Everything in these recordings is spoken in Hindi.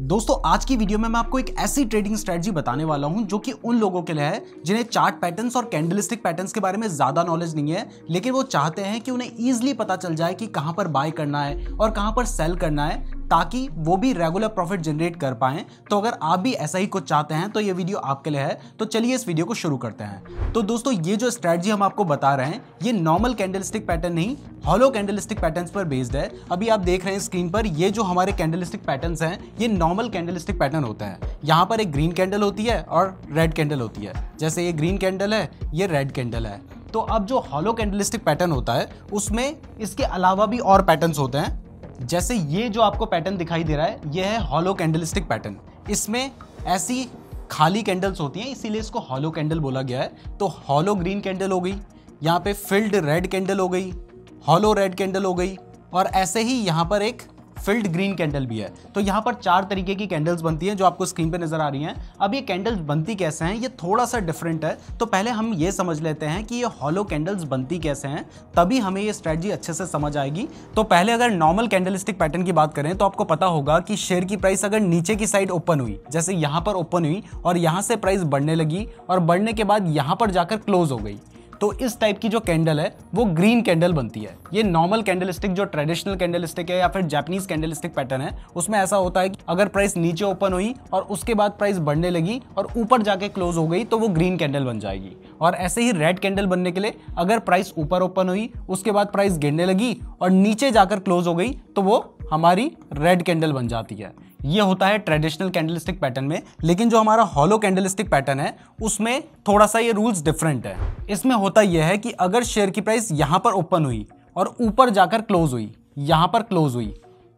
दोस्तों आज की वीडियो में मैं आपको एक ऐसी ट्रेडिंग स्ट्रेटजी बताने वाला हूं जो कि उन लोगों के लिए है जिन्हें चार्ट पैटर्न्स और कैंडलिस्टिक पैटर्न्स के बारे में ज़्यादा नॉलेज नहीं है लेकिन वो चाहते हैं कि उन्हें ईजिली पता चल जाए कि कहां पर बाय करना है और कहां पर सेल करना है ताकि वो भी रेगुलर प्रॉफिट जनरेट कर पाएं तो अगर आप भी ऐसा ही कुछ चाहते हैं तो ये वीडियो आपके लिए है तो चलिए इस वीडियो को शुरू करते हैं तो दोस्तों ये जो स्ट्रेटजी हम आपको बता रहे हैं ये नॉर्मल कैंडलस्टिक पैटर्न नहीं हॉलो कैंडलस्टिक पैटर्न्स पर बेस्ड है अभी आप देख रहे हैं स्क्रीन पर ये जो हमारे कैंडलस्टिक पैटर्न हैं ये नॉर्मल कैंडलस्टिक पैटर्न होता है यहाँ पर एक ग्रीन कैंडल होती है और रेड कैंडल होती है जैसे ये ग्रीन कैंडल है ये रेड कैंडल है तो अब जो हॉलो कैंडलिस्टिक पैटर्न होता है उसमें इसके अलावा भी और पैटर्न्स होते हैं जैसे ये जो आपको पैटर्न दिखाई दे रहा है ये है हॉलो कैंडलिस्टिक पैटर्न इसमें ऐसी खाली कैंडल्स होती हैं इसीलिए इसको हॉलो कैंडल बोला गया है तो हॉलो ग्रीन कैंडल हो गई यहाँ पे फिल्ड रेड कैंडल हो गई हॉलो रेड कैंडल हो गई और ऐसे ही यहाँ पर एक फिल्ड ग्रीन कैंडल भी है तो यहाँ पर चार तरीके की कैंडल्स बनती हैं जो आपको स्क्रीन पर नजर आ रही हैं अब ये कैंडल्स बनती कैसे हैं ये थोड़ा सा डिफरेंट है तो पहले हम ये समझ लेते हैं कि ये हॉलो कैंडल्स बनती कैसे हैं तभी हमें ये स्ट्रैटी अच्छे से समझ आएगी तो पहले अगर नॉर्मल कैंडल पैटर्न की बात करें तो आपको पता होगा कि शेयर की प्राइस अगर नीचे की साइड ओपन हुई जैसे यहाँ पर ओपन हुई और यहाँ से प्राइस बढ़ने लगी और बढ़ने के बाद यहाँ पर जाकर क्लोज हो गई तो इस टाइप की जो कैंडल है वो ग्रीन कैंडल बनती है ये नॉर्मल कैंडल स्टिक जो ट्रेडिशनल कैंडल स्टिक है या फिर जैपनीज कैंडल स्टिक पैटर्न है उसमें ऐसा होता है कि अगर प्राइस नीचे ओपन हुई और उसके बाद प्राइस बढ़ने लगी और ऊपर जाके क्लोज हो गई तो वो ग्रीन कैंडल बन जाएगी और ऐसे ही रेड कैंडल बनने के लिए अगर प्राइस ऊपर ओपन हुई उसके बाद प्राइस गिरने लगी और नीचे जाकर क्लोज हो गई तो वो हमारी रेड कैंडल बन जाती है ये होता है ट्रेडिशनल कैंडलस्टिक पैटर्न में लेकिन जो हमारा हॉलो कैंडलस्टिक पैटर्न है उसमें थोड़ा सा ये रूल्स डिफरेंट है इसमें होता यह है कि अगर शेयर की प्राइस यहाँ पर ओपन हुई और ऊपर जाकर क्लोज हुई यहाँ पर क्लोज हुई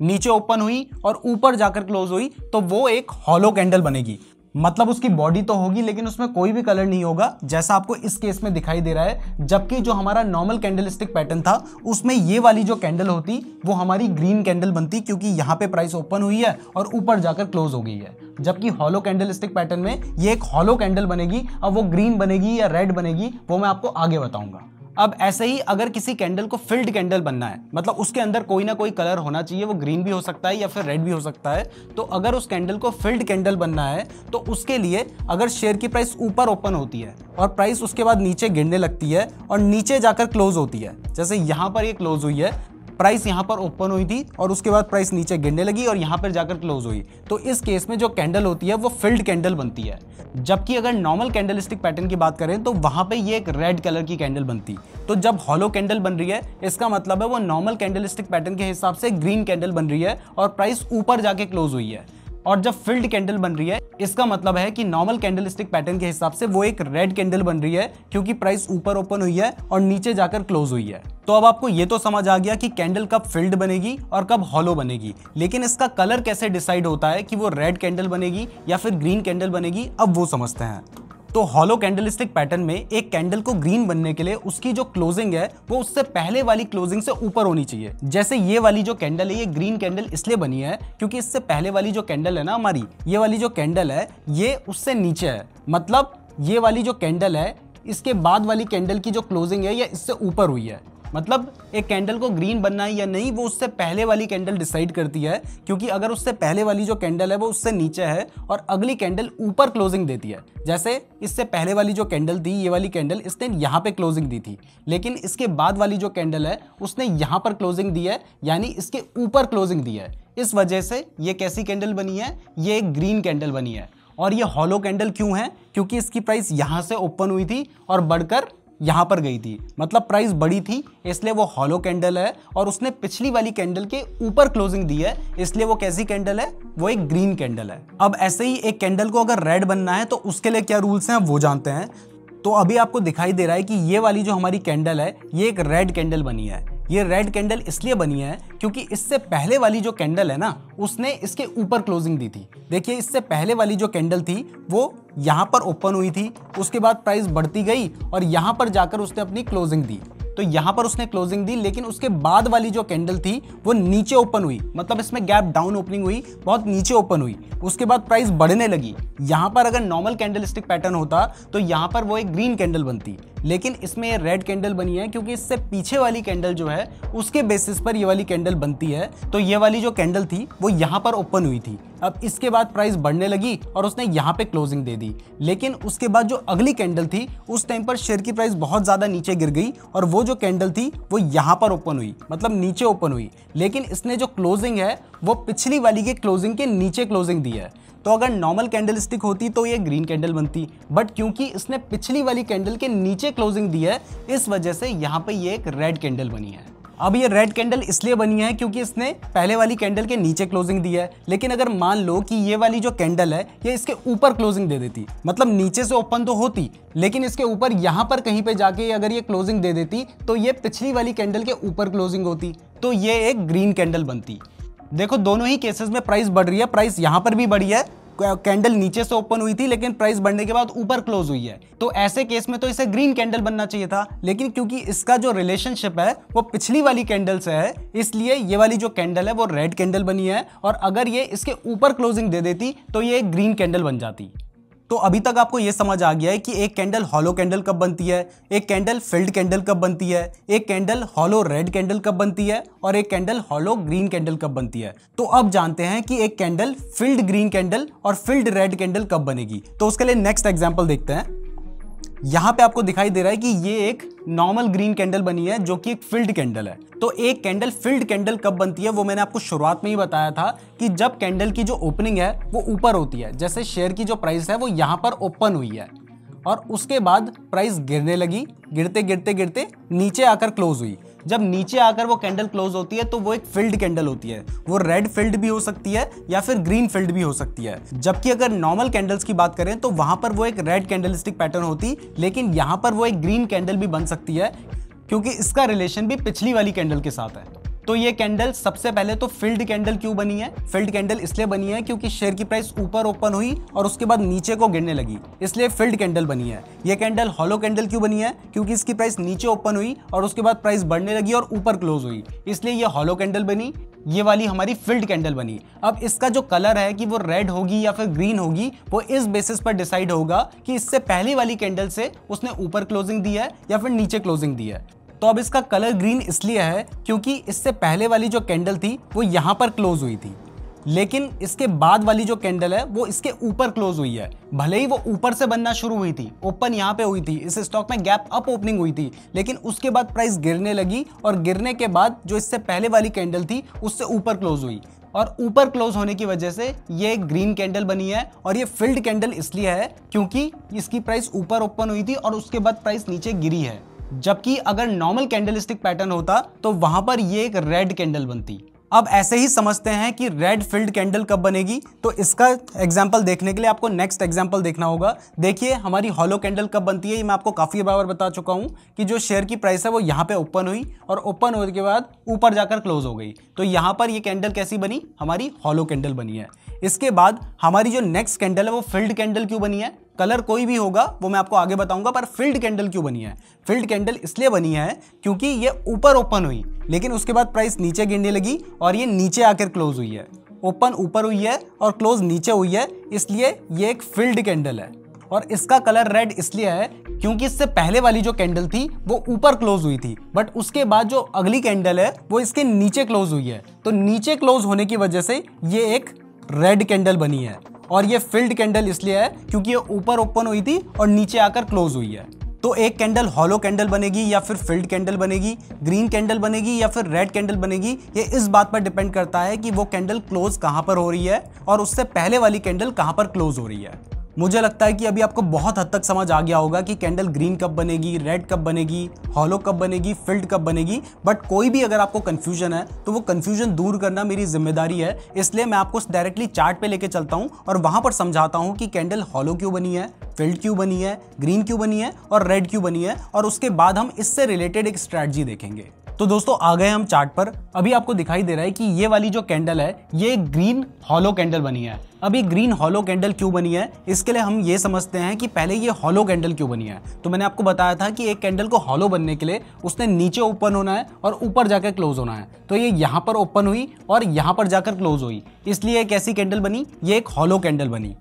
नीचे ओपन हुई और ऊपर जाकर क्लोज हुई तो वो एक हॉलो कैंडल बनेगी मतलब उसकी बॉडी तो होगी लेकिन उसमें कोई भी कलर नहीं होगा जैसा आपको इस केस में दिखाई दे रहा है जबकि जो हमारा नॉर्मल कैंडल स्टिक पैटर्न था उसमें ये वाली जो कैंडल होती वो हमारी ग्रीन कैंडल बनती क्योंकि यहाँ पे प्राइस ओपन हुई है और ऊपर जाकर क्लोज हो गई है जबकि हॉलो कैंडल स्टिक पैटर्न में ये एक हॉलो कैंडल बनेगी अब वो ग्रीन बनेगी या रेड बनेगी वो मैं आपको आगे बताऊंगा अब ऐसे ही अगर किसी कैंडल को फिल्ड कैंडल बनना है मतलब उसके अंदर कोई ना कोई कलर होना चाहिए वो ग्रीन भी हो सकता है या फिर रेड भी हो सकता है तो अगर उस कैंडल को फिल्ड कैंडल बनना है तो उसके लिए अगर शेयर की प्राइस ऊपर ओपन होती है और प्राइस उसके बाद नीचे गिरने लगती है और नीचे जाकर क्लोज होती है जैसे यहाँ पर ये क्लोज हुई है प्राइस यहाँ पर ओपन हुई थी और उसके बाद प्राइस नीचे गिरने लगी और यहाँ पर जाकर क्लोज हुई तो इस केस में जो कैंडल होती है वो फिल्ड कैंडल बनती है जबकि अगर नॉर्मल कैंडल पैटर्न की बात करें तो वहाँ पर ये एक रेड कलर की कैंडल बनती तो जब हॉलो कैंडल बन रही है इसका मतलब है वो नॉर्मल कैंडल पैटर्न के हिसाब से ग्रीन कैंडल बन रही है और प्राइस ऊपर जाके क्लोज हुई है और जब फिल्ड कैंडल बन रही है इसका मतलब है कि नॉर्मल कैंडल स्टिक पैटर्न के हिसाब से वो एक रेड कैंडल बन रही है क्योंकि प्राइस ऊपर ओपन हुई है और नीचे जाकर क्लोज हुई है तो अब आपको ये तो समझ आ गया कि कैंडल कब फिल्ड बनेगी और कब हॉलो बनेगी लेकिन इसका कलर कैसे डिसाइड होता है कि वो रेड कैंडल बनेगी या फिर ग्रीन कैंडल बनेगी अब वो समझते हैं तो हॉलो कैंडलिस्टिक पैटर्न में एक कैंडल को ग्रीन बनने के लिए उसकी जो क्लोजिंग है वो उससे पहले वाली क्लोजिंग से ऊपर होनी चाहिए जैसे ये वाली जो कैंडल है ये ग्रीन कैंडल इसलिए बनी है क्योंकि इससे पहले वाली जो कैंडल है ना हमारी ये वाली जो कैंडल है ये उससे नीचे है मतलब ये वाली जो कैंडल है इसके बाद वाली कैंडल की जो क्लोजिंग है ये इससे ऊपर हुई है मतलब एक कैंडल को ग्रीन बनना है या नहीं वो उससे पहले वाली कैंडल डिसाइड करती है क्योंकि अगर उससे पहले वाली जो कैंडल है वो उससे नीचे है और अगली कैंडल ऊपर क्लोजिंग देती है जैसे इससे पहले वाली जो कैंडल थी ये वाली कैंडल इसने यहाँ पे क्लोजिंग दी थी लेकिन इसके बाद वाली जो कैंडल है उसने यहाँ पर क्लोजिंग दी है यानी इसके ऊपर क्लोजिंग दी है इस वजह से ये कैसी कैंडल बनी है ये एक ग्रीन कैंडल बनी है और ये हॉलो कैंडल क्यों है क्योंकि इसकी प्राइस यहाँ से ओपन हुई थी और बढ़कर यहाँ पर गई थी मतलब प्राइस बड़ी थी इसलिए वो हॉलो कैंडल है और उसने पिछली वाली कैंडल के ऊपर क्लोजिंग दी है इसलिए वो कैसी कैंडल है वो एक ग्रीन कैंडल है अब ऐसे ही एक कैंडल को अगर रेड बनना है तो उसके लिए क्या रूल्स हैं वो जानते हैं तो अभी आपको दिखाई दे रहा है कि ये वाली जो हमारी कैंडल है ये एक रेड कैंडल बनी है ये रेड कैंडल इसलिए बनी है क्योंकि इससे पहले वाली जो कैंडल है ना उसने इसके ऊपर क्लोजिंग दी थी देखिए इससे पहले वाली जो कैंडल थी वो यहाँ पर ओपन हुई थी उसके बाद प्राइस बढ़ती गई और यहाँ पर जाकर उसने अपनी क्लोजिंग दी तो यहाँ पर उसने क्लोजिंग दी लेकिन उसके बाद वाली जो कैंडल थी वो नीचे ओपन हुई मतलब इसमें गैप डाउन ओपनिंग हुई बहुत नीचे ओपन हुई उसके बाद प्राइस बढ़ने लगी यहाँ पर अगर नॉर्मल कैंडल स्टिक पैटर्न होता तो यहाँ पर वो एक ग्रीन कैंडल बनती लेकिन इसमें रेड कैंडल बनी है क्योंकि इससे पीछे वाली कैंडल जो है उसके बेसिस पर ये वाली कैंडल बनती है तो ये वाली जो कैंडल थी वो यहाँ पर ओपन हुई थी अब इसके बाद प्राइस बढ़ने लगी और उसने यहाँ पे क्लोजिंग दे दी लेकिन उसके बाद जो अगली कैंडल थी उस टाइम पर शेयर की प्राइस बहुत ज़्यादा नीचे गिर गई और वो जो कैंडल थी वो यहाँ पर ओपन हुई मतलब नीचे ओपन हुई लेकिन इसने जो क्लोजिंग है वो पिछली वाली के क्लोजिंग के नीचे क्लोजिंग दी है तो अगर नॉर्मल कैंडल स्टिक होती तो ये ग्रीन कैंडल बनती बट क्योंकि इसने पिछली वाली कैंडल के नीचे क्लोजिंग दी है इस वजह से यहाँ पर ये एक रेड कैंडल बनी है अब ये रेड कैंडल इसलिए बनी है क्योंकि इसने पहले वाली कैंडल के नीचे क्लोजिंग दी है लेकिन अगर मान लो कि ये वाली जो कैंडल है ये इसके ऊपर क्लोजिंग दे देती मतलब नीचे से ओपन तो होती लेकिन इसके ऊपर यहाँ पर कहीं पे जाके अगर ये क्लोजिंग दे देती तो ये पिछली वाली कैंडल के ऊपर क्लोजिंग होती तो ये एक ग्रीन कैंडल बनती देखो दोनों ही केसेस में प्राइस बढ़ रही है प्राइस यहाँ पर भी बढ़ी है कैंडल नीचे से ओपन हुई थी लेकिन प्राइस बढ़ने के बाद ऊपर क्लोज हुई है तो ऐसे केस में तो इसे ग्रीन कैंडल बनना चाहिए था लेकिन क्योंकि इसका जो रिलेशनशिप है वो पिछली वाली कैंडल से है इसलिए ये वाली जो कैंडल है वो रेड कैंडल बनी है और अगर ये इसके ऊपर क्लोजिंग दे देती तो ये ग्रीन कैंडल बन जाती तो अभी तक आपको यह समझ आ गया है कि एक कैंडल हॉलो कैंडल कब बनती है एक कैंडल फिल्ड कैंडल कब बनती है एक कैंडल हॉलो रेड कैंडल कब बनती है और एक कैंडल हॉलो ग्रीन कैंडल कब बनती है तो अब जानते हैं कि एक कैंडल फिल्ड ग्रीन कैंडल और फिल्ड रेड कैंडल कब बनेगी तो उसके लिए नेक्स्ट एग्जाम्पल देखते हैं यहाँ पे आपको दिखाई दे रहा है कि ये एक नॉर्मल ग्रीन कैंडल बनी है जो कि एक फिल्ड कैंडल है तो एक कैंडल फिल्ड कैंडल कब बनती है वो मैंने आपको शुरुआत में ही बताया था कि जब कैंडल की जो ओपनिंग है वो ऊपर होती है जैसे शेयर की जो प्राइस है वो यहाँ पर ओपन हुई है और उसके बाद प्राइस गिरने लगी गिरते गिरते गिरते नीचे आकर क्लोज हुई जब नीचे आकर वो कैंडल क्लोज होती है तो वो एक फिल्ड कैंडल होती है वो रेड फिल्ड भी हो सकती है या फिर ग्रीन फिल्ड भी हो सकती है जबकि अगर नॉर्मल कैंडल्स की बात करें तो वहां पर वो एक रेड कैंडल पैटर्न होती लेकिन यहां पर वो एक ग्रीन कैंडल भी बन सकती है क्योंकि इसका रिलेशन भी पिछली वाली कैंडल के साथ है तो ये कैंडल सबसे पहले तो फील्ड कैंडल क्यों बनी है फील्ड कैंडल इसलिए बनी है क्योंकि शेयर की प्राइस ऊपर ओपन हुई और उसके बाद नीचे को गिरने लगी इसलिए फील्ड कैंडल बनी है ये कैंडल हॉलो कैंडल क्यों बनी है क्योंकि इसकी प्राइस नीचे ओपन हुई और उसके बाद प्राइस बढ़ने लगी और ऊपर क्लोज हुई इसलिए ये हॉलो कैंडल बनी ये वाली हमारी फील्ड कैंडल बनी अब इसका जो कलर है कि वो रेड होगी या फिर ग्रीन होगी वो इस बेसिस पर डिसाइड होगा कि इससे पहले वाली कैंडल से उसने ऊपर क्लोजिंग दी है या फिर नीचे क्लोजिंग दी है तो अब इसका कलर ग्रीन इसलिए है क्योंकि इससे पहले वाली जो कैंडल थी वो यहाँ पर क्लोज हुई थी लेकिन इसके बाद वाली जो कैंडल है वो इसके ऊपर क्लोज हुई है भले ही वो ऊपर से बनना शुरू हुई थी ओपन यहाँ पे हुई थी इस स्टॉक में गैप अप ओपनिंग हुई थी लेकिन उसके बाद प्राइस गिरने लगी और गिरने के बाद जो इससे पहले वाली कैंडल थी उससे ऊपर क्लोज हुई और ऊपर क्लोज होने की वजह से ये ग्रीन कैंडल बनी है और ये फिल्ड कैंडल इसलिए है क्योंकि इसकी प्राइस ऊपर ओपन हुई थी और उसके बाद प्राइस नीचे गिरी है जबकि अगर नॉर्मल कैंडलस्टिक पैटर्न होता तो वहां पर ये एक रेड कैंडल बनती अब ऐसे ही समझते हैं कि रेड फिल्ड कैंडल कब बनेगी तो इसका एग्जाम्पल देखने के लिए आपको नेक्स्ट एग्जाम्पल देखना होगा देखिए हमारी हॉलो कैंडल कब बनती है ये मैं आपको काफ़ी बार बता चुका हूँ कि जो शेयर की प्राइस है वो यहाँ पे ओपन हुई और ओपन होने के बाद ऊपर जाकर क्लोज हो गई तो यहाँ पर ये कैंडल कैसी बनी हमारी हॉलो कैंडल बनी है इसके बाद हमारी जो नेक्स्ट कैंडल है वो फिल्ड कैंडल क्यों बनी है कलर कोई भी होगा वो मैं आपको आगे बताऊंगा पर फिल्ड कैंडल क्यों बनी है फिल्ड कैंडल इसलिए बनी है क्योंकि ये ऊपर ओपन हुई लेकिन उसके बाद प्राइस नीचे गिरने लगी और ये नीचे आकर क्लोज हुई है ओपन ऊपर हुई है और क्लोज नीचे हुई है इसलिए ये एक फिल्ड कैंडल है और इसका कलर रेड इसलिए है क्योंकि इससे पहले वाली जो कैंडल थी वो ऊपर क्लोज हुई थी बट उसके बाद जो अगली कैंडल है वो इसके नीचे क्लोज हुई है तो नीचे क्लोज होने की वजह से ये एक रेड कैंडल बनी है और ये फिल्ड कैंडल इसलिए है क्योंकि ये ऊपर ओपन हुई थी और नीचे आकर क्लोज हुई है तो एक कैंडल हॉलो कैंडल बनेगी या फिर फिल्ड कैंडल बनेगी ग्रीन कैंडल बनेगी या फिर रेड कैंडल बनेगी ये इस बात पर डिपेंड करता है कि वो कैंडल क्लोज कहाँ पर हो रही है और उससे पहले वाली कैंडल कहाँ पर क्लोज हो रही है मुझे लगता है कि अभी आपको बहुत हद तक समझ आ गया होगा कि कैंडल ग्रीन कब बनेगी रेड कब बनेगी हॉलो कब बनेगी फिल्ड कब बनेगी बट कोई भी अगर आपको कन्फ्यूजन है तो वो कन्फ्यूजन दूर करना मेरी जिम्मेदारी है इसलिए मैं आपको डायरेक्टली चार्ट पे लेके चलता हूँ और वहाँ पर समझाता हूँ कि कैंडल हॉलो क्यों बनी है फिल्ड क्यों बनी है ग्रीन क्यों बनी है और रेड क्यों बनी है और उसके बाद हम इससे रिलेटेड एक स्ट्रैटी देखेंगे तो दोस्तों आ गए हम चार्ट पर अभी आपको दिखाई दे रहा है कि ये वाली जो कैंडल है ये ग्रीन हॉलो कैंडल बनी है अभी ग्रीन हॉलो कैंडल क्यों बनी है इसके लिए हम ये समझते हैं कि पहले ये हॉलो कैंडल क्यों बनी है तो मैंने आपको बताया था कि एक कैंडल को हॉलो बनने के लिए उसने नीचे ओपन होना है और ऊपर जाकर क्लोज होना है तो ये यहाँ पर ओपन हुई और यहाँ पर जाकर क्लोज हुई इसलिए एक ऐसी कैंडल बनी ये एक हॉलो कैंडल बनी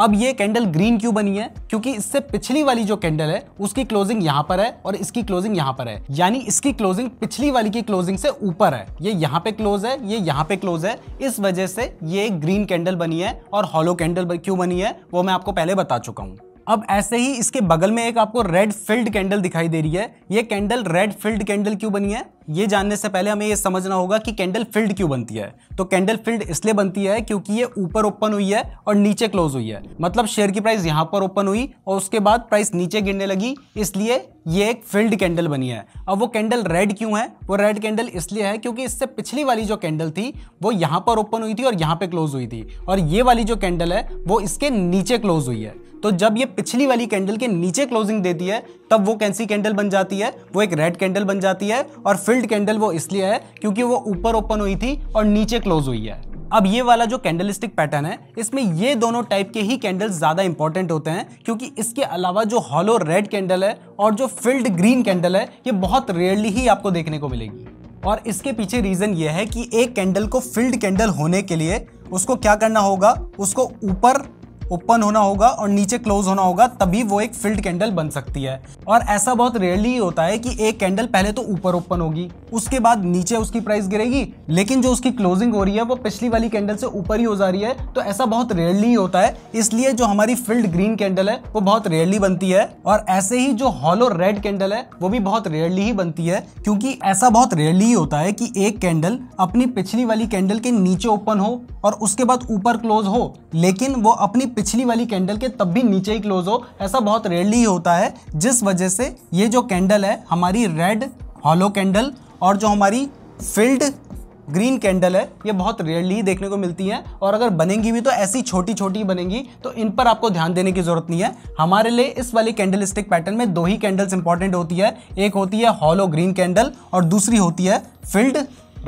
अब ये कैंडल ग्रीन क्यों बनी है क्योंकि इससे पिछली वाली जो कैंडल है उसकी क्लोजिंग यहाँ पर है और इसकी क्लोजिंग यहाँ पर है यानी इसकी क्लोजिंग पिछली वाली की क्लोजिंग से ऊपर है ये यहाँ पे क्लोज है ये यहाँ पे क्लोज है इस वजह से ये ग्रीन कैंडल बनी है और हॉलो कैंडल क्यों बनी है वो मैं आपको पहले बता चुका हूँ अब ऐसे ही इसके बगल में एक आपको रेड फिल्ड कैंडल दिखाई दे रही है ये कैंडल रेड फिल्ड कैंडल क्यों बनी है ये जानने से पहले हमें ये समझना होगा कि कैंडल फिल्ड क्यों बनती है तो कैंडल फिल्ड इसलिए बनती है क्योंकि ये ऊपर ओपन हुई है और नीचे क्लोज हुई है मतलब शेयर की प्राइस यहाँ पर ओपन हुई और उसके बाद प्राइस नीचे गिरने लगी इसलिए ये एक फिल्ड कैंडल बनी है अब वो कैंडल रेड क्यों है वो रेड कैंडल इसलिए है क्योंकि इससे पिछली वाली जो कैंडल थी वो यहाँ पर ओपन हुई थी और यहाँ पर क्लोज हुई थी और ये वाली जो कैंडल है वो इसके नीचे क्लोज हुई है तो जब ये पिछली वाली कैंडल के नीचे क्लोजिंग देती है तब वो कैंसी कैंडल बन जाती है वो एक रेड कैंडल बन जाती है और फिल्ड कैंडल वो इसलिए है क्योंकि वो ऊपर ओपन हुई थी और नीचे क्लोज हुई है अब ये वाला जो कैंडलिस्टिक पैटर्न है इसमें ये दोनों टाइप के ही कैंडल्स ज़्यादा इंपॉर्टेंट होते हैं क्योंकि इसके अलावा जो हॉलो रेड कैंडल है और जो फिल्ड ग्रीन कैंडल है ये बहुत रेयरली ही आपको देखने को मिलेगी और इसके पीछे रीज़न ये है कि एक कैंडल को फिल्ड कैंडल होने के लिए उसको क्या करना होगा उसको ऊपर ओपन होना होगा और नीचे क्लोज होना होगा तभी वो एक फिल्ड कैंडल बन सकती है और ऐसा बहुत रेयरली होता है कि एक कैंडल पहले तो ऊपर ओपन होगी उसके बाद नीचे उसकी प्राइस गिरेगी लेकिन जो उसकी क्लोजिंग हो रही है वो पिछली वाली कैंडल से ऊपर ही हो जा रही है तो ऐसा बहुत रेयरली होता है इसलिए जो हमारी फिल्ड ग्रीन कैंडल है वो बहुत रेयरली बनती है और ऐसे ही जो हॉलो रेड कैंडल है वो भी बहुत रेयरली ही बनती है क्योंकि ऐसा बहुत रेयरली होता है कि एक कैंडल अपनी पिछली वाली कैंडल के नीचे ओपन हो और उसके बाद ऊपर क्लोज हो लेकिन वो अपनी पिछली वाली कैंडल के तब भी नीचे ही क्लोज हो ऐसा बहुत रेयरली होता है जिस वजह से ये जो कैंडल है हमारी रेड हॉलो कैंडल और जो हमारी फिल्ड ग्रीन कैंडल है ये बहुत रेयरली ही देखने को मिलती हैं और अगर बनेंगी भी तो ऐसी छोटी छोटी बनेंगी तो इन पर आपको ध्यान देने की जरूरत नहीं है हमारे लिए इस वाली कैंडल स्टिक पैटर्न में दो ही कैंडल्स इंपॉर्टेंट होती है एक होती है हॉलो ग्रीन कैंडल और दूसरी होती है फिल्ड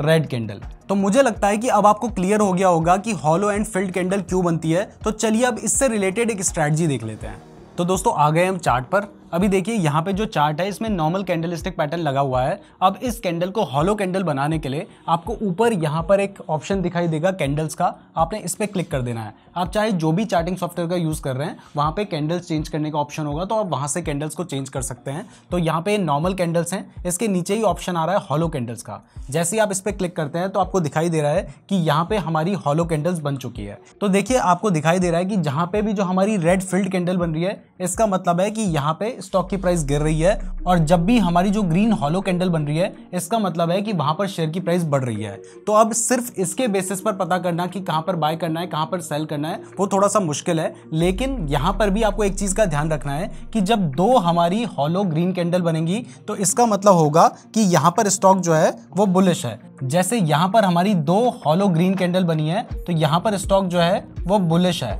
रेड कैंडल तो मुझे लगता है कि अब आपको क्लियर हो गया होगा कि हॉलो एंड फिल्ड कैंडल क्यों बनती है तो चलिए अब इससे रिलेटेड एक स्ट्रैटी देख लेते हैं तो दोस्तों आ गए हम चार्ट पर अभी देखिए यहाँ पे जो चार्ट है इसमें नॉर्मल कैंडलस्टिक पैटर्न लगा हुआ है अब इस कैंडल को हॉलो कैंडल बनाने के लिए आपको ऊपर यहाँ पर एक ऑप्शन दिखाई देगा कैंडल्स का आपने इस पर क्लिक कर देना है आप चाहे जो भी चार्टिंग सॉफ्टवेयर का यूज़ कर रहे हैं वहाँ पे कैंडल्स चेंज करने का ऑप्शन होगा तो आप वहाँ से कैंडल्स को चेंज कर सकते हैं तो यहाँ पे नॉर्मल कैंडल्स हैं इसके नीचे ही ऑप्शन आ रहा है हॉलो कैंडल्स का जैसे ही आप इस पर क्लिक करते हैं तो आपको दिखाई दे रहा है कि यहाँ पे हमारी हॉलो कैंडल्स बन चुकी है तो देखिए आपको दिखाई दे रहा है कि जहाँ पे भी जो हमारी रेड फील्ड कैंडल बन रही है इसका मतलब है कि यहाँ पे स्टॉक की प्राइस गिर रही है और जब भी हमारी जो ग्रीन हॉलो कैंडल बन रही है इसका मतलब है कि वहाँ पर शेयर की प्राइस बढ़ रही है तो अब सिर्फ इसके बेसिस पर पता करना कि कहाँ पर बाय करना है कहाँ पर सेल करना करना है वो थोड़ा सा मुश्किल है लेकिन यहाँ पर भी आपको एक चीज़ का ध्यान रखना है कि जब दो हमारी हॉलो ग्रीन कैंडल बनेंगी तो इसका मतलब होगा कि यहाँ पर स्टॉक जो है वो बुलिश है जैसे यहाँ पर हमारी दो हॉलो ग्रीन कैंडल बनी है तो यहाँ पर स्टॉक जो है वो बुलिश है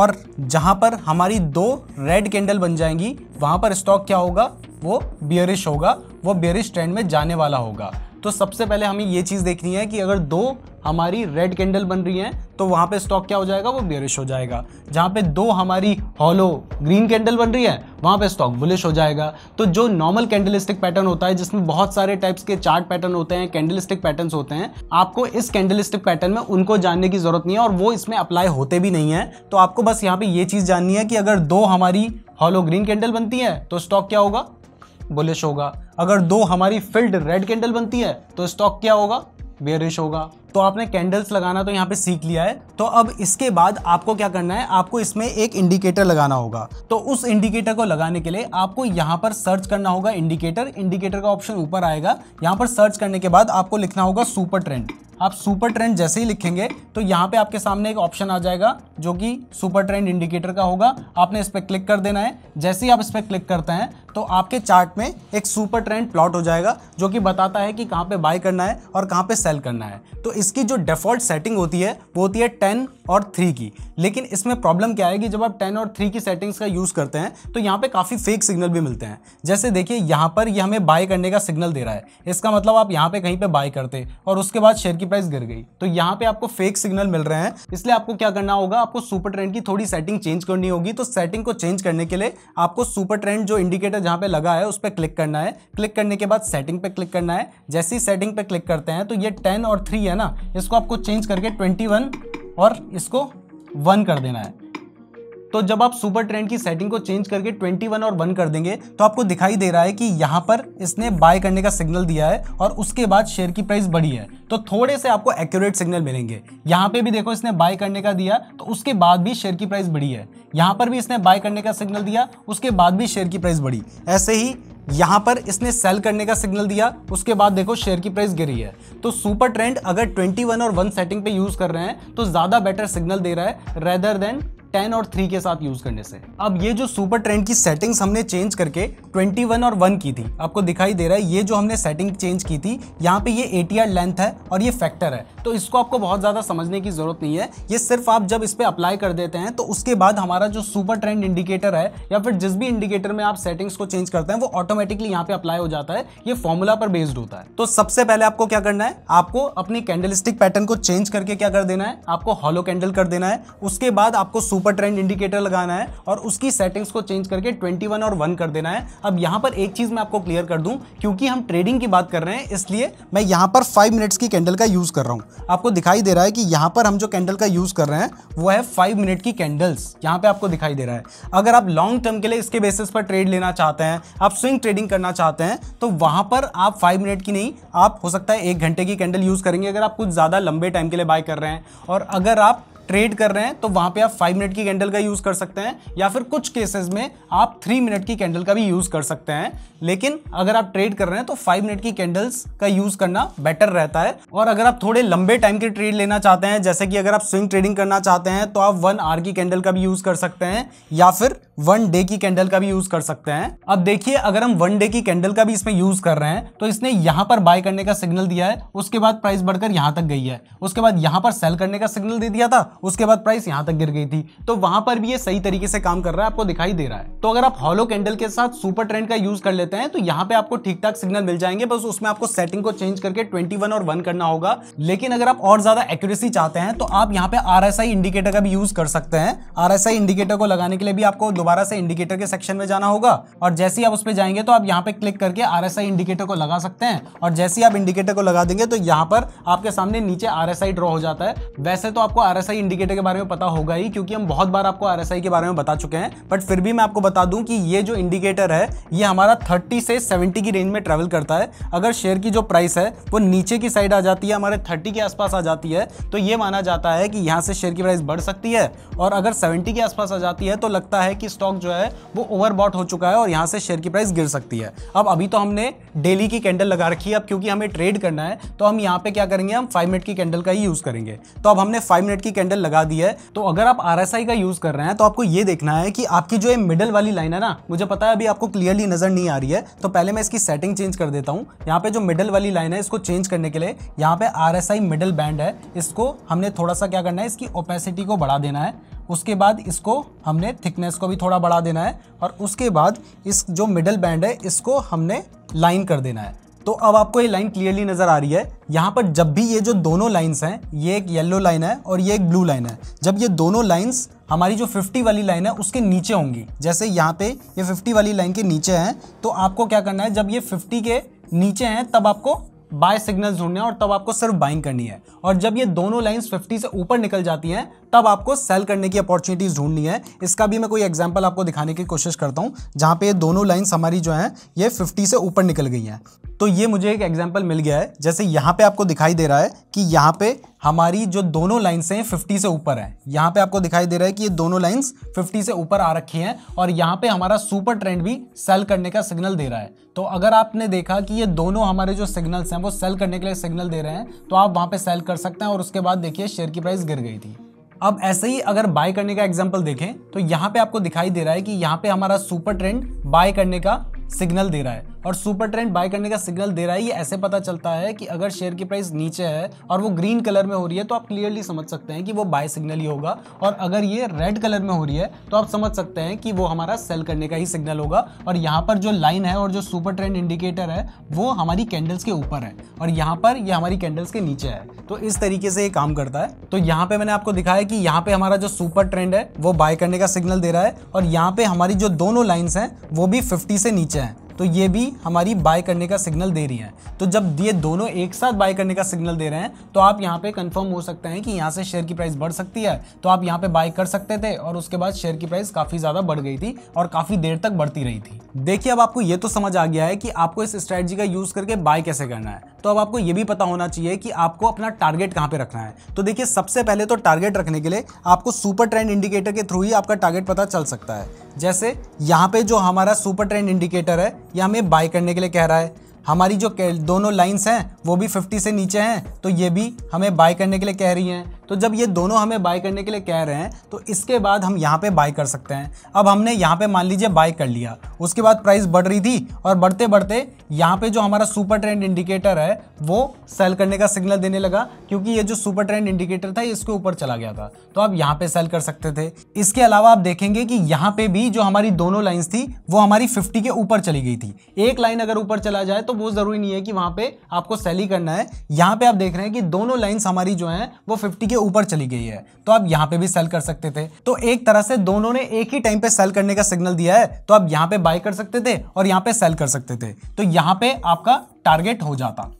और जहाँ पर हमारी दो रेड कैंडल बन जाएंगी वहाँ पर स्टॉक क्या होगा वो बियरिश होगा वो बियरिश ट्रेंड में जाने वाला होगा तो सबसे पहले हमें ये चीज़ देखनी है कि अगर दो हमारी रेड कैंडल बन रही है तो वहाँ पे स्टॉक क्या हो जाएगा वो बेरिश हो जाएगा जहाँ पे दो हमारी हॉलो ग्रीन कैंडल बन रही है वहाँ पे स्टॉक बुलिश हो जाएगा तो जो नॉर्मल कैंडलिस्टिक पैटर्न होता है जिसमें बहुत सारे टाइप्स के चार्ट पैटर्न होते हैं कैंडलिस्टिक पैटर्न होते हैं आपको इस कैंडलिस्टिक पैटर्न में उनको जानने की जरूरत नहीं है और वो इसमें अप्लाई होते भी नहीं है तो आपको बस यहाँ पे ये चीज़ जाननी है कि अगर दो हमारी हॉलो ग्रीन कैंडल बनती है तो स्टॉक क्या होगा बुलिश होगा अगर दो हमारी फिल्ड रेड कैंडल बनती है तो स्टॉक क्या होगा बेरिश होगा तो आपने कैंडल्स लगाना तो यहाँ पे सीख लिया है तो अब इसके बाद आपको क्या करना है आपको इसमें एक इंडिकेटर लगाना होगा तो उस इंडिकेटर को लगाने के लिए आपको यहाँ पर सर्च करना होगा इंडिकेटर इंडिकेटर का ऑप्शन ऊपर आएगा यहाँ पर सर्च करने के बाद आपको लिखना होगा सुपर ट्रेंड आप सुपर ट्रेंड जैसे ही लिखेंगे तो यहाँ पे आपके सामने एक ऑप्शन आ जाएगा जो कि सुपर ट्रेंड इंडिकेटर का होगा आपने इस पर क्लिक कर देना है जैसे ही आप इस पर क्लिक करते हैं तो आपके चार्ट में एक सुपर ट्रेंड प्लॉट हो जाएगा जो कि बताता है कि कहाँ पे बाय करना है और कहाँ पे सेल करना है तो इसकी जो डिफॉल्ट सेटिंग होती है वो होती है टेन और थ्री की लेकिन इसमें प्रॉब्लम क्या है कि जब आप टेन और थ्री की सेटिंग्स का यूज़ करते हैं तो यहाँ पे काफ़ी फेक सिग्नल भी मिलते हैं जैसे देखिए यहाँ पर ये हमें बाय करने का सिग्नल दे रहा है इसका मतलब आप यहाँ पे कहीं पे बाय करते और उसके बाद शेयर की प्राइस गिर गई तो यहाँ पर आपको फेक सिग्नल मिल रहे हैं इसलिए आपको क्या करना होगा आपको सुपर ट्रेंड की थोड़ी सेटिंग चेंज करनी होगी तो सेटिंग को चेंज करने के लिए आपको सुपर ट्रेंड जो इंडिकेटर जहाँ पर लगा है उस पर क्लिक करना है क्लिक करने के बाद सेटिंग पर क्लिक करना है जैसे ही सेटिंग पर क्लिक करते हैं तो ये टेन और थ्री है ना इसको आपको चेंज करके ट्वेंटी वन और इसको वन कर देना है तो जब आप सुपर ट्रेंड की सेटिंग को चेंज करके 21 और 1 कर देंगे तो आपको दिखाई दे रहा है कि यहाँ पर इसने बाय करने का सिग्नल दिया है और उसके बाद शेयर की प्राइस बढ़ी है तो थोड़े से आपको एक्यूरेट सिग्नल मिलेंगे यहाँ पे भी देखो इसने बाय करने का दिया तो उसके बाद भी शेयर की प्राइस बढ़ी है यहाँ पर भी इसने बाय करने का सिग्नल दिया उसके बाद भी शेयर की प्राइस बढ़ी ऐसे ही यहां पर इसने सेल करने का सिग्नल दिया उसके बाद देखो शेयर की प्राइस गिरी है तो सुपर ट्रेंड अगर 21 और 1 सेटिंग पे यूज कर रहे हैं तो ज्यादा बेटर सिग्नल दे रहा है रेदर देन 10 और 3 के साथ यूज करने से अब ये जो सुपर ट्रेंड की सेटिंग्स हमने चेंज करके 21 और 1 की थी आपको दिखाई दे रहा है ये जो हमने सेटिंग चेंज की थी यहाँ पे ये एटीआर लेंथ है और ये फैक्टर है तो इसको आपको बहुत ज़्यादा समझने की ज़रूरत नहीं है ये सिर्फ आप जब इस पर अप्लाई कर देते हैं तो उसके बाद हमारा जो सुपर ट्रेंड इंडिकेटर है या फिर जिस भी इंडिकेटर में आप सेटिंग्स को चेंज करते हैं वो ऑटोमेटिकली यहाँ पे अप्लाई हो जाता है ये फॉर्मूला पर बेस्ड होता है तो सबसे पहले आपको क्या करना है आपको अपनी कैंडलिस्टिक पैटर्न को चेंज करके क्या कर देना है आपको हॉलो कैंडल कर देना है उसके बाद आपको सुपर ट्रेंड इंडिकेटर लगाना है और उसकी सेटिंग्स को चेंज करके 21 और 1 कर देना है अब यहाँ पर एक चीज़ मैं आपको क्लियर कर दूँ क्योंकि हम ट्रेडिंग की बात कर रहे हैं इसलिए मैं यहाँ पर फाइव मिनट्स की कैंडल का यूज़ कर रहा हूँ आपको दिखाई दे रहा है कि यहाँ पर हम जो कैंडल का यूज़ कर रहे हैं वो है फाइव मिनट की कैंडल्स यहाँ पर आपको दिखाई दे रहा है अगर आप लॉन्ग टर्म के लिए इसके बेसिस पर ट्रेड लेना चाहते हैं आप स्विंग ट्रेडिंग करना चाहते हैं तो वहाँ पर आप फाइव मिनट की नहीं आप हो सकता है एक घंटे की कैंडल यूज़ करेंगे अगर आप कुछ ज़्यादा लंबे टाइम के लिए बाय कर रहे हैं और अगर आप ट्रेड कर रहे हैं तो वहां पे आप फाइव मिनट की कैंडल का यूज कर सकते हैं या फिर कुछ केसेस में आप थ्री मिनट की कैंडल का भी यूज कर सकते हैं लेकिन अगर आप ट्रेड कर रहे हैं तो फाइव मिनट की कैंडल्स का यूज करना बेटर रहता है और अगर आप थोड़े लंबे टाइम के ट्रेड लेना चाहते हैं जैसे कि अगर आप स्विंग ट्रेडिंग करना चाहते हैं तो आप वन आर की कैंडल का भी यूज कर सकते हैं या फिर वन डे की कैंडल का भी यूज कर सकते हैं अब देखिए अगर हम वन डे की कैंडल का भी इसमें यूज कर रहे हैं तो इसने यहाँ पर बाय करने का सिग्नल दिया है उसके बाद प्राइस बढ़कर यहाँ तक गई है उसके बाद यहाँ पर सेल करने का सिग्नल दे दिया था उसके बाद प्राइस यहाँ तक गिर गई थी तो वहां पर भी ये सही तरीके से काम कर रहा है आपको दिखाई दे रहा है तो अगर आप हॉलो कैंडल के साथ सुपर ट्रेंड का यूज कर लेते हैं तो यहाँ पे आपको ठीक ठाक सिग्नल मिल जाएंगे बस उसमें आपको सेटिंग को चेंज करके ट्वेंटी और वन करना होगा लेकिन अगर आप और ज्यादा एक्यूरेसी चाहते हैं तो आप यहाँ पे आर इंडिकेटर का भी यूज कर सकते हैं आर इंडिकेटर को लगाने के लिए भी आपको दोबारा दोबारा से इंडिकेटर के सेक्शन में जाना होगा और जैसे ही आप उस पर जाएंगे तो आप यहाँ पे क्लिक करके आर इंडिकेटर को लगा सकते हैं और जैसे ही आप इंडिकेटर को लगा देंगे तो यहाँ पर आपके सामने नीचे आर ड्रॉ हो जाता है वैसे तो आपको आर इंडिकेटर के बारे में पता होगा ही क्योंकि हम बहुत बार आपको आर के बारे में बता चुके हैं बट फिर भी मैं आपको बता दूँ कि ये जो इंडिकेटर है ये हमारा थर्टी से सेवेंटी की रेंज में ट्रेवल करता है अगर शेयर की जो प्राइस है वो नीचे की साइड आ जाती है हमारे थर्टी के आसपास आ जाती है तो ये माना जाता है कि यहाँ से शेयर की प्राइस बढ़ सकती है और अगर सेवेंटी के आसपास आ जाती है तो लगता है कि स्टॉक जो है वो ओवरबॉट हो चुका है और यहाँ से शेयर की प्राइस गिर सकती है अब अभी तो हमने डेली की कैंडल लगा रखी है अब क्योंकि हमें ट्रेड करना है तो हम यहाँ पे क्या करेंगे हम फाइव मिनट की कैंडल का ही यूज़ करेंगे तो अब हमने फाइव मिनट की कैंडल लगा दी है तो अगर आप आर का यूज़ कर रहे हैं तो आपको ये देखना है कि आपकी जो ये मिडल वाली लाइन है ना मुझे पता है अभी आपको क्लियरली नज़र नहीं आ रही है तो पहले मैं इसकी सेटिंग चेंज कर देता हूँ यहाँ पे जो मिडल वाली लाइन है इसको चेंज करने के लिए यहाँ पे आर मिडल बैंड है इसको हमने थोड़ा सा क्या करना है इसकी ओपेसिटी को बढ़ा देना है उसके बाद इसको हमने थिकनेस को भी थोड़ा बढ़ा देना है और उसके बाद इस जो मिडल बैंड है इसको हमने लाइन कर देना है तो अब आपको ये लाइन क्लियरली नज़र आ रही है यहाँ पर जब भी ये जो दोनों लाइंस हैं ये एक येलो लाइन है और ये एक ब्लू लाइन है जब ये दोनों लाइंस हमारी जो 50 वाली लाइन है उसके नीचे होंगी जैसे यहाँ पे ये 50 वाली लाइन के नीचे हैं तो आपको क्या करना है जब ये 50 के नीचे हैं तब आपको बाय सिग्नल ढूंढने हैं और तब आपको सिर्फ बाइंग करनी है और जब ये दोनों लाइन्स फिफ्टी से ऊपर निकल जाती हैं तब आपको सेल करने की अपॉर्चुनिटीज ढूंढनी है इसका भी मैं कोई एग्जाम्पल आपको दिखाने की कोशिश करता हूँ जहाँ पे ये दोनों लाइन्स हमारी जो है ये फिफ्टी से ऊपर निकल गई हैं तो ये मुझे एक एग्जाम्पल मिल गया है जैसे यहाँ पे आपको दिखाई दे रहा है कि यहाँ पे हमारी जो दोनों लाइन्स हैं फिफ्टी से ऊपर है यहाँ पे आपको दिखाई दे रहा है कि ये दोनों लाइन्स फिफ्टी से ऊपर आ रखी हैं और यहाँ पे हमारा सुपर ट्रेंड भी सेल करने का सिग्नल दे रहा है तो अगर आपने देखा कि ये दोनों हमारे जो सिग्नल्स हैं वो सेल करने के लिए सिग्नल दे रहे हैं तो आप वहाँ पर सेल कर सकते हैं और उसके बाद देखिए शेयर की प्राइस गिर गई थी अब ऐसे ही अगर बाय करने का एग्जाम्पल देखें तो यहाँ पे आपको दिखाई दे रहा है कि यहाँ पे हमारा सुपर ट्रेंड बाय करने का सिग्नल दे रहा है और सुपर ट्रेंड बाय करने का सिग्नल दे रहा है ये ऐसे पता चलता है कि अगर शेयर की प्राइस नीचे है और वो ग्रीन कलर में हो रही है तो आप क्लियरली समझ सकते हैं कि वो बाय सिग्नल ही होगा और अगर ये रेड कलर में हो रही है तो आप समझ सकते हैं कि वो हमारा सेल करने का ही सिग्नल होगा और यहाँ पर जो लाइन है और जो सुपर ट्रेंड इंडिकेटर है वो हमारी कैंडल्स के ऊपर है और यहाँ पर ये हमारी कैंडल्स के नीचे है तो इस तरीके से ये काम करता है तो यहाँ पे मैंने आपको दिखाया कि यहाँ पे हमारा जो सुपर ट्रेंड है वो बाय करने का सिग्नल दे रहा है और यहाँ पे हमारी जो दोनों लाइन्स हैं वो भी फिफ्टी से नीचे हैं तो ये भी हमारी बाय करने का सिग्नल दे रही है तो जब ये दोनों एक साथ बाय करने का सिग्नल दे रहे हैं तो आप यहाँ पे कंफर्म हो सकते हैं कि यहाँ से शेयर की प्राइस बढ़ सकती है तो आप यहाँ पे बाय कर सकते थे और उसके बाद शेयर की प्राइस काफ़ी ज़्यादा बढ़ गई थी और काफ़ी देर तक बढ़ती रही थी देखिए अब आपको ये तो समझ आ गया है कि आपको इस स्ट्रैटेजी का यूज़ करके बाय कैसे करना है तो अब आपको ये भी पता होना चाहिए कि आपको अपना टारगेट कहाँ पे रखना है तो देखिए सबसे पहले तो टारगेट रखने के लिए आपको सुपर ट्रेंड इंडिकेटर के थ्रू ही आपका टारगेट पता चल सकता है जैसे यहाँ पे जो हमारा सुपर ट्रेंड इंडिकेटर है यह हमें बाय करने के लिए कह रहा है हमारी जो दोनों लाइन्स हैं वो भी 50 से नीचे हैं तो ये भी हमें बाय करने के लिए कह रही हैं तो जब ये दोनों हमें बाय करने के लिए कह रहे हैं तो इसके बाद हम यहाँ पे बाय कर सकते हैं अब हमने यहाँ पे मान लीजिए बाय कर लिया उसके बाद प्राइस बढ़ रही थी और बढ़ते बढ़ते यहाँ पे जो हमारा सुपर ट्रेंड इंडिकेटर है वो सेल करने का सिग्नल देने लगा क्योंकि ये जो सुपर ट्रेंड इंडिकेटर था इसके ऊपर चला गया था तो आप यहाँ पे सेल कर सकते थे इसके अलावा आप देखेंगे कि यहाँ पे भी जो हमारी दोनों लाइन्स थी वो हमारी फिफ्टी के ऊपर चली गई थी एक लाइन अगर ऊपर चला जाए तो वो ज़रूरी नहीं है कि वहां पे आपको सेली करना है यहां पे आप देख रहे हैं कि दोनों लाइन हमारी जो है वो 50 के ऊपर चली गई है तो आप यहां पे भी सेल कर सकते थे तो एक तरह से दोनों ने एक ही टाइम पे सेल करने का सिग्नल दिया है तो आप यहां पे बाय कर सकते थे और यहां पे सेल कर सकते थे तो यहां पे आपका टारगेट हो जाता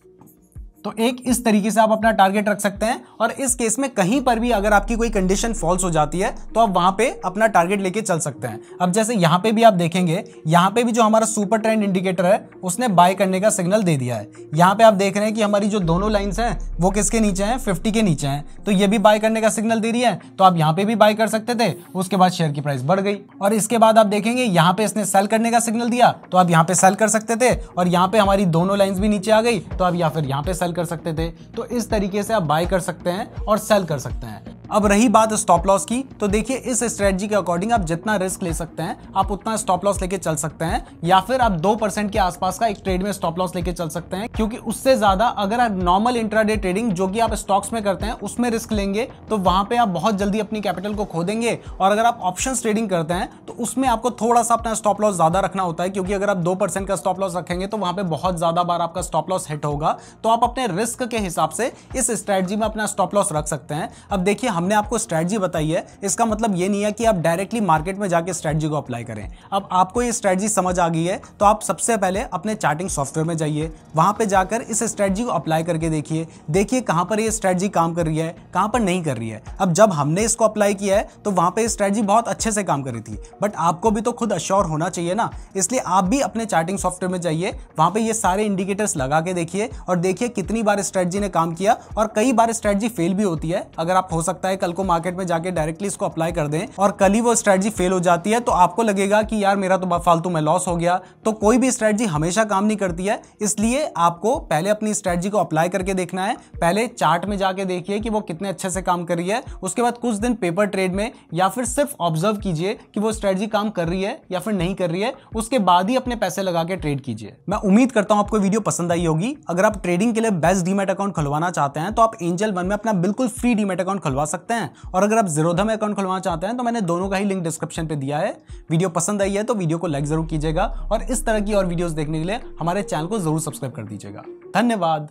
तो एक इस तरीके से आप अपना टारगेट रख सकते हैं और इस केस में कहीं पर भी अगर आपकी कोई कंडीशन फॉल्स हो जाती है तो आप वहां पे अपना टारगेट लेके चल सकते हैं अब जैसे यहां पे भी आप देखेंगे यहां पे भी जो हमारा सुपर ट्रेंड इंडिकेटर है उसने बाय करने का सिग्नल दे दिया है यहाँ पे आप देख रहे हैं कि हमारी जो दोनों लाइन्स हैं वो किसके नीचे हैं फिफ्टी के नीचे हैं तो ये भी बाय करने का सिग्नल दे रही है तो आप यहाँ पे भी बाय कर सकते थे उसके बाद शेयर की प्राइस बढ़ गई और इसके बाद आप देखेंगे यहाँ पे इसने सेल करने का सिग्नल दिया तो आप यहाँ पे सेल कर सकते थे और यहाँ पे हमारी दोनों लाइन्स भी नीचे आ गई तो आप या फिर यहाँ पे सेल सेल कर सकते थे तो इस तरीके से आप बाय कर सकते हैं और सेल कर सकते हैं अब रही बात स्टॉप लॉस की तो देखिए इस स्ट्रेटजी के अकॉर्डिंग आप जितना रिस्क ले सकते हैं आप उतना स्टॉप लॉस लेके चल सकते हैं या फिर आप दो परसेंट के आसपास का एक ट्रेड में स्टॉप लॉस लेके चल सकते हैं क्योंकि उससे ज्यादा अगर आप नॉर्मल इंट्राडे ट्रेडिंग जो कि आप स्टॉक्स में करते हैं उसमें रिस्क लेंगे तो वहां पर आप बहुत जल्दी अपनी कैपिटल को खो देंगे और अगर आप ऑप्शन ट्रेडिंग करते हैं तो उसमें आपको थोड़ा सा अपना स्टॉप लॉस ज्यादा रखना होता है क्योंकि अगर आप दो का स्टॉप लॉस रखेंगे तो वहां पर बहुत ज्यादा बार आपका स्टॉप लॉस हिट होगा तो आप अपने अपने रिस्क के हिसाब से इस स्ट्रैटी में अपना स्टॉप लॉस रख सकते हैं अब देखिए हमने आपको स्ट्रैटी बताई है इसका मतलब ये नहीं है कि आप डायरेक्टली मार्केट में जाकर स्ट्रैटी को अप्लाई करें अब आपको ये स्ट्रैटी समझ आ गई है तो आप सबसे पहले अपने चार्टिंग सॉफ्टवेयर में जाइए वहाँ पर जाकर इस स्ट्रैटी को अप्लाई करके देखिए देखिए कहाँ पर यह स्ट्रैटी काम कर रही है कहाँ पर नहीं कर रही है अब जब हमने इसको अप्लाई किया है तो वहाँ पर स्ट्रैटी बहुत अच्छे से काम कर रही थी बट आपको भी तो खुद अश्योर होना चाहिए ना इसलिए आप भी अपने चार्टिंग सॉफ्टवेयर में जाइए वहाँ पर ये सारे इंडिकेटर्स लगा के देखिए और देखिए कितने कितनी बार स्ट्रेटजी ने काम किया और कई बार स्ट्रेटजी फेल भी होती है अगर आप हो सकता है कल को मार्केट में जाके डायरेक्टली इसको अप्लाई कर दें और कल ही वो स्ट्रेटजी फेल हो जाती है तो आपको लगेगा कि यार मेरा तो फालतू में लॉस हो गया तो कोई भी स्ट्रेटजी हमेशा काम नहीं करती है इसलिए आपको पहले अपनी स्ट्रेटजी को अप्लाई करके देखना है पहले चार्ट में जाके देखिए कि वो कितने अच्छे से काम कर रही है उसके बाद कुछ दिन पेपर ट्रेड में या फिर सिर्फ ऑब्जर्व कीजिए कि वो स्ट्रेटजी काम कर रही है या फिर नहीं कर रही है उसके बाद ही अपने पैसे लगा के ट्रेड कीजिए मैं उम्मीद करता हूं आपको वीडियो पसंद आई होगी अगर आप ट्रेडिंग के लिए बेस्ट डीमेट अकाउंट खुलवाना चाहते हैं तो आप एंजल वन में अपना बिल्कुल फ्री डीमेट अकाउंट खुलवा सकते हैं और अगर आप जीरोधा में अकाउंट खुलवाना चाहते हैं तो मैंने दोनों का ही लिंक डिस्क्रिप्शन पर दिया है वीडियो पसंद आई है तो वीडियो को लाइक जरूर कीजिएगा और इस तरह की और वीडियोज देखने के लिए हमारे चैनल को जरूर सब्सक्राइब कर दीजिएगा धन्यवाद